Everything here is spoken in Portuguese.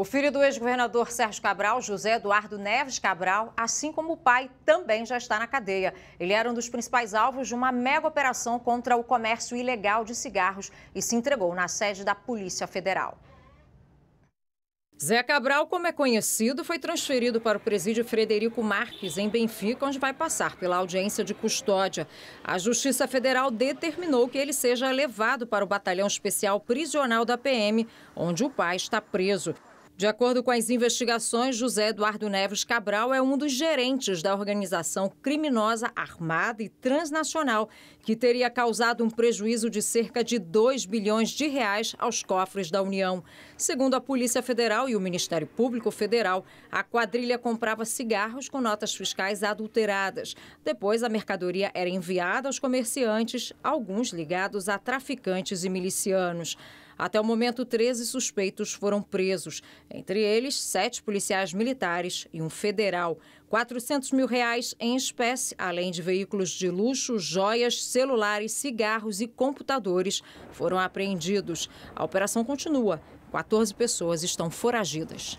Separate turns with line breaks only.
O filho do ex-governador Sérgio Cabral, José Eduardo Neves Cabral, assim como o pai, também já está na cadeia. Ele era um dos principais alvos de uma mega operação contra o comércio ilegal de cigarros e se entregou na sede da Polícia Federal. Zé Cabral, como é conhecido, foi transferido para o presídio Frederico Marques, em Benfica, onde vai passar pela audiência de custódia. A Justiça Federal determinou que ele seja levado para o Batalhão Especial Prisional da PM, onde o pai está preso. De acordo com as investigações, José Eduardo Neves Cabral é um dos gerentes da organização criminosa armada e transnacional, que teria causado um prejuízo de cerca de 2 bilhões de reais aos cofres da União. Segundo a Polícia Federal e o Ministério Público Federal, a quadrilha comprava cigarros com notas fiscais adulteradas. Depois, a mercadoria era enviada aos comerciantes, alguns ligados a traficantes e milicianos. Até o momento, 13 suspeitos foram presos, entre eles sete policiais militares e um federal. 400 mil reais em espécie, além de veículos de luxo, joias, celulares, cigarros e computadores, foram apreendidos. A operação continua. 14 pessoas estão foragidas.